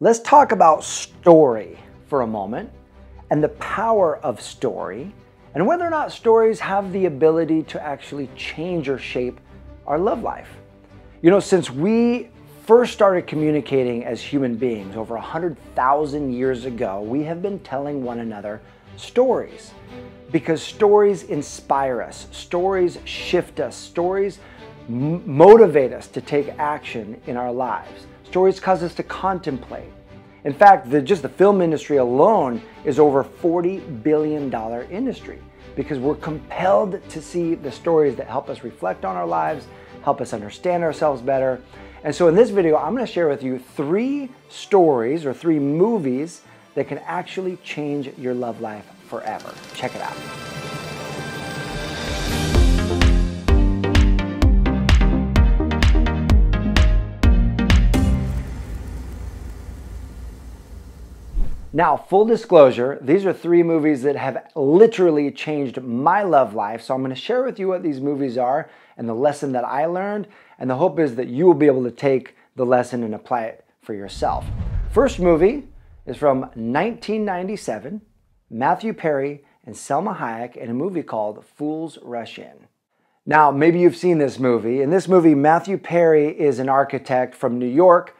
Let's talk about story for a moment and the power of story and whether or not stories have the ability to actually change or shape our love life. You know, since we first started communicating as human beings over 100,000 years ago, we have been telling one another stories because stories inspire us, stories shift us, stories motivate us to take action in our lives. Stories cause us to contemplate. In fact, the, just the film industry alone is over $40 billion industry because we're compelled to see the stories that help us reflect on our lives, help us understand ourselves better. And so in this video, I'm gonna share with you three stories or three movies that can actually change your love life forever. Check it out. Now, full disclosure, these are three movies that have literally changed my love life. So I'm going to share with you what these movies are and the lesson that I learned. And the hope is that you will be able to take the lesson and apply it for yourself. First movie is from 1997, Matthew Perry and Selma Hayek in a movie called Fools Rush In. Now, maybe you've seen this movie. In this movie, Matthew Perry is an architect from New York,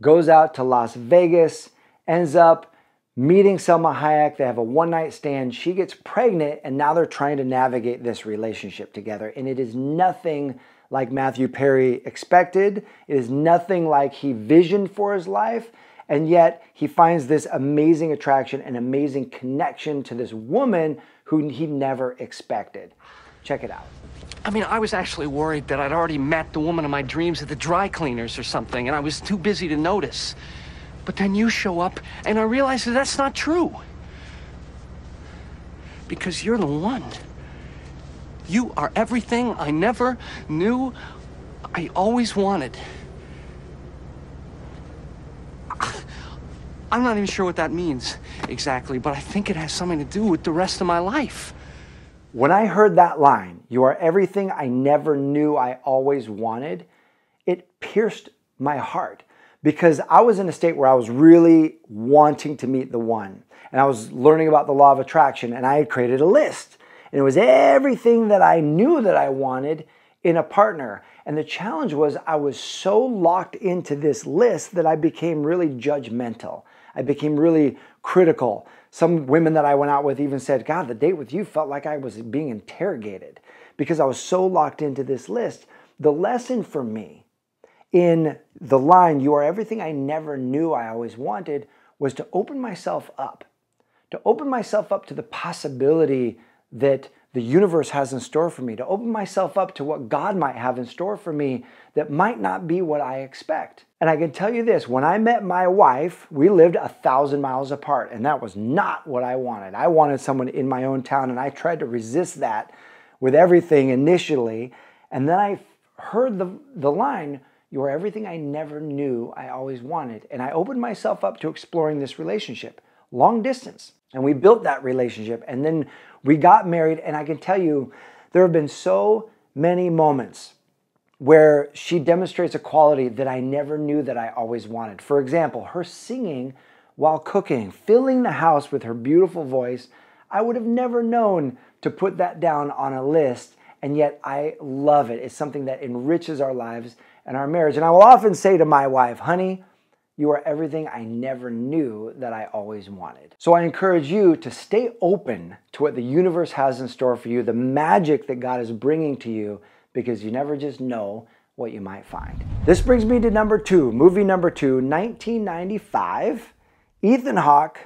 goes out to Las Vegas, ends up meeting Selma Hayek. They have a one night stand. She gets pregnant, and now they're trying to navigate this relationship together. And it is nothing like Matthew Perry expected, it is nothing like he visioned for his life. And yet, he finds this amazing attraction and amazing connection to this woman who he never expected. Check it out. I mean, I was actually worried that I'd already met the woman of my dreams at the dry cleaners or something, and I was too busy to notice. But then you show up, and I realize that that's not true. Because you're the one. You are everything I never knew I always wanted. I'm not even sure what that means exactly, but I think it has something to do with the rest of my life. When I heard that line, you are everything I never knew I always wanted, it pierced my heart because I was in a state where I was really wanting to meet the one. And I was learning about the law of attraction, and I had created a list. And it was everything that I knew that I wanted in a partner. And the challenge was I was so locked into this list that I became really judgmental. I became really critical. Some women that I went out with even said, God, the date with you felt like I was being interrogated because I was so locked into this list. The lesson for me in the line, You Are Everything I Never Knew I Always Wanted, was to open myself up, to open myself up to the possibility that the universe has in store for me, to open myself up to what God might have in store for me that might not be what I expect. And I can tell you this when I met my wife, we lived a thousand miles apart, and that was not what I wanted. I wanted someone in my own town, and I tried to resist that with everything initially. And then I heard the, the line, you are everything I never knew I always wanted. And I opened myself up to exploring this relationship, long distance. And we built that relationship. And then we got married. And I can tell you, there have been so many moments where she demonstrates a quality that I never knew that I always wanted. For example, her singing while cooking, filling the house with her beautiful voice. I would have never known to put that down on a list and yet I love it. It's something that enriches our lives and our marriage. And I will often say to my wife, honey, you are everything I never knew that I always wanted. So I encourage you to stay open to what the universe has in store for you, the magic that God is bringing to you, because you never just know what you might find. This brings me to number two, movie number two, 1995, Ethan Hawke,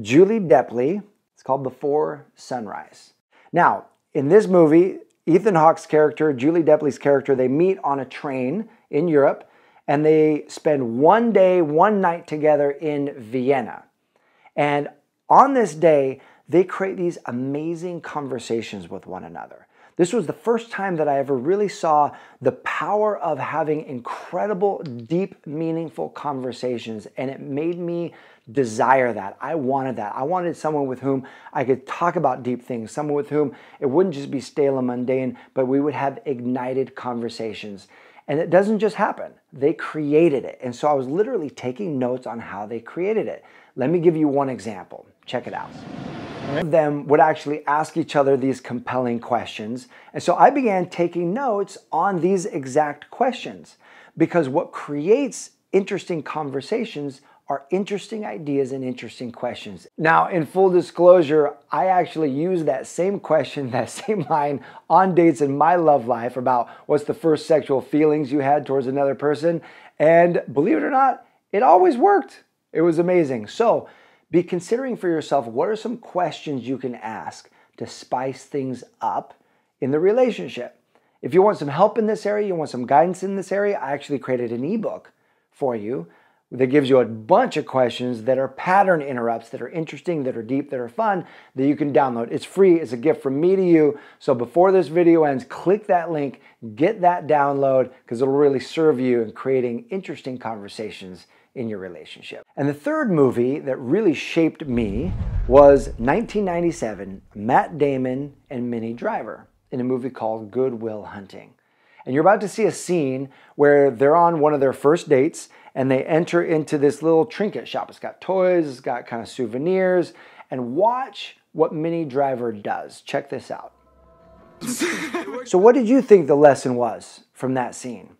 Julie Depley. It's called Before Sunrise. Now, in this movie, Ethan Hawke's character, Julie Depley's character, they meet on a train in Europe and they spend one day, one night together in Vienna. And on this day, they create these amazing conversations with one another. This was the first time that I ever really saw the power of having incredible, deep, meaningful conversations, and it made me desire that. I wanted that. I wanted someone with whom I could talk about deep things, someone with whom it wouldn't just be stale and mundane, but we would have ignited conversations. And it doesn't just happen, they created it. And so I was literally taking notes on how they created it. Let me give you one example. Check it out. them would actually ask each other these compelling questions. And so I began taking notes on these exact questions because what creates interesting conversations are interesting ideas and interesting questions. Now, in full disclosure, I actually use that same question, that same line on dates in my love life about what's the first sexual feelings you had towards another person. And believe it or not, it always worked. It was amazing. So be considering for yourself what are some questions you can ask to spice things up in the relationship. If you want some help in this area, you want some guidance in this area, I actually created an ebook for you that gives you a bunch of questions that are pattern interrupts that are interesting, that are deep, that are fun, that you can download. It's free, it's a gift from me to you. So before this video ends, click that link, get that download, because it'll really serve you in creating interesting conversations in your relationship. And the third movie that really shaped me was 1997, Matt Damon and Minnie Driver in a movie called Goodwill Hunting. And you're about to see a scene where they're on one of their first dates and they enter into this little trinket shop. It's got toys, it's got kind of souvenirs, and watch what Mini Driver does. Check this out. so what did you think the lesson was from that scene?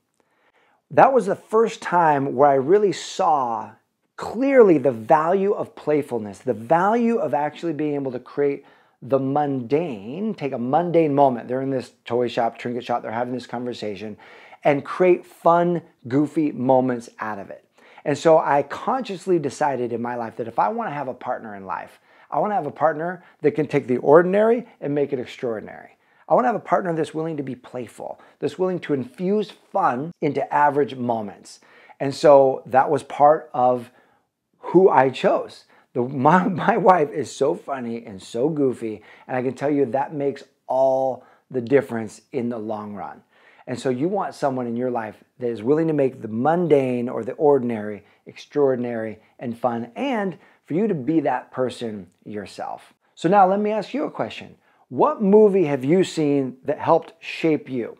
That was the first time where I really saw clearly the value of playfulness, the value of actually being able to create the mundane, take a mundane moment, they're in this toy shop, trinket shop, they're having this conversation, and create fun, goofy moments out of it. And so I consciously decided in my life that if I wanna have a partner in life, I wanna have a partner that can take the ordinary and make it extraordinary. I wanna have a partner that's willing to be playful, that's willing to infuse fun into average moments. And so that was part of who I chose. The, my, my wife is so funny and so goofy, and I can tell you that makes all the difference in the long run. And so you want someone in your life that is willing to make the mundane or the ordinary extraordinary and fun, and for you to be that person yourself. So now let me ask you a question. What movie have you seen that helped shape you,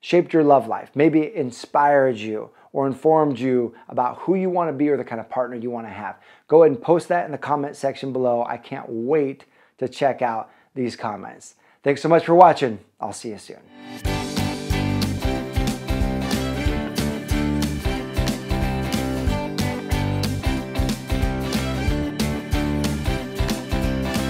shaped your love life, maybe inspired you, or informed you about who you want to be or the kind of partner you want to have. Go ahead and post that in the comment section below. I can't wait to check out these comments. Thanks so much for watching. I'll see you soon.